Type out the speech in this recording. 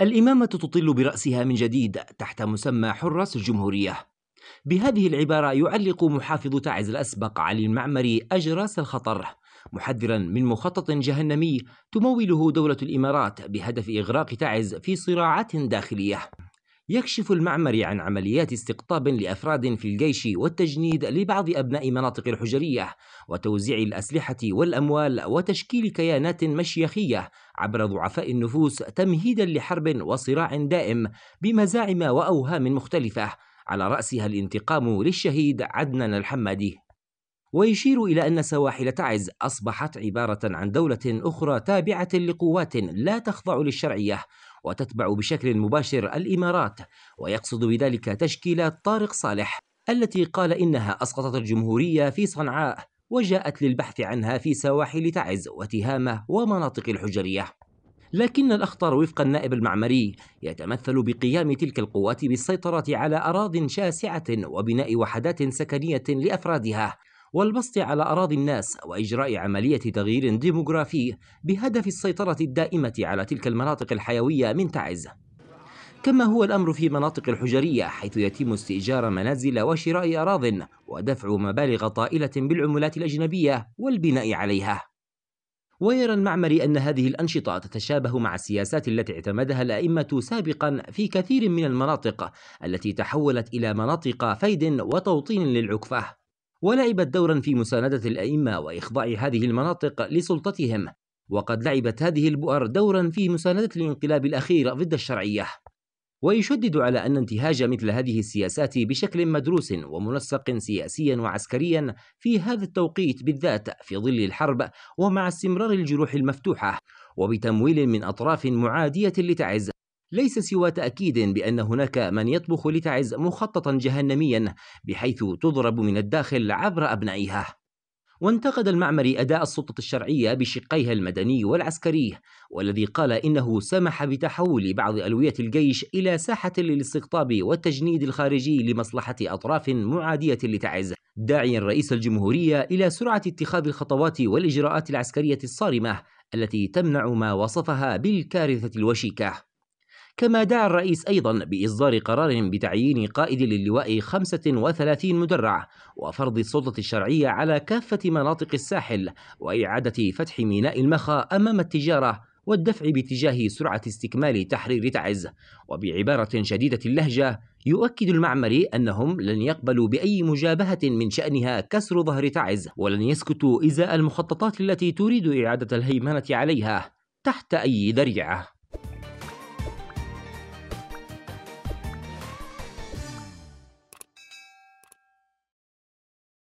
الإمامة تطل برأسها من جديد تحت مسمى حراس الجمهورية بهذه العبارة يعلق محافظ تعز الأسبق علي المعمري أجراس الخطر محذرا من مخطط جهنمي تموله دولة الإمارات بهدف إغراق تعز في صراعات داخلية يكشف المعمري عن عمليات استقطاب لأفراد في الجيش والتجنيد لبعض أبناء مناطق الحجرية وتوزيع الأسلحة والأموال وتشكيل كيانات مشيخية عبر ضعفاء النفوس تمهيدا لحرب وصراع دائم بمزاعم وأوهام مختلفة على رأسها الانتقام للشهيد عدنان الحمادي ويشير إلى أن سواحل تعز أصبحت عبارة عن دولة أخرى تابعة لقوات لا تخضع للشرعية وتتبع بشكل مباشر الإمارات ويقصد بذلك تشكيلات طارق صالح التي قال إنها أسقطت الجمهورية في صنعاء وجاءت للبحث عنها في سواحل تعز وتهامة ومناطق الحجرية لكن الأخطر وفق النائب المعمري يتمثل بقيام تلك القوات بالسيطرة على أراض شاسعة وبناء وحدات سكنية لأفرادها والبسط على أراضي الناس وإجراء عملية تغيير ديموغرافي بهدف السيطرة الدائمة على تلك المناطق الحيوية من تعز كما هو الأمر في مناطق الحجرية حيث يتم استئجار منازل وشراء أراض ودفع مبالغ طائلة بالعملات الأجنبية والبناء عليها ويرى المعمري أن هذه الأنشطة تتشابه مع السياسات التي اعتمدها الأئمة سابقا في كثير من المناطق التي تحولت إلى مناطق فيد وتوطين للعكفة ولعبت دورا في مساندة الأئمة وإخضاع هذه المناطق لسلطتهم وقد لعبت هذه البؤر دورا في مساندة الانقلاب الأخير ضد الشرعية ويشدد على أن انتهاج مثل هذه السياسات بشكل مدروس ومنسق سياسيا وعسكريا في هذا التوقيت بالذات في ظل الحرب ومع استمرار الجروح المفتوحة وبتمويل من أطراف معادية لتعز ليس سوى تأكيد بأن هناك من يطبخ لتعز مخططا جهنميا بحيث تضرب من الداخل عبر أبنائها وانتقد المعمري أداء السلطة الشرعية بشقيها المدني والعسكري والذي قال إنه سمح بتحول بعض ألوية الجيش إلى ساحة للاستقطاب والتجنيد الخارجي لمصلحة أطراف معادية لتعز داعيا رئيس الجمهورية إلى سرعة اتخاذ الخطوات والإجراءات العسكرية الصارمة التي تمنع ما وصفها بالكارثة الوشيكة كما دعا الرئيس أيضا بإصدار قرار بتعيين قائد للواء 35 مدرع وفرض السلطة الشرعية على كافة مناطق الساحل وإعادة فتح ميناء المخا أمام التجارة والدفع باتجاه سرعة استكمال تحرير تعز وبعبارة شديدة اللهجة يؤكد المعمري أنهم لن يقبلوا بأي مجابهة من شأنها كسر ظهر تعز ولن يسكتوا إزاء المخططات التي تريد إعادة الهيمنة عليها تحت أي ذريعة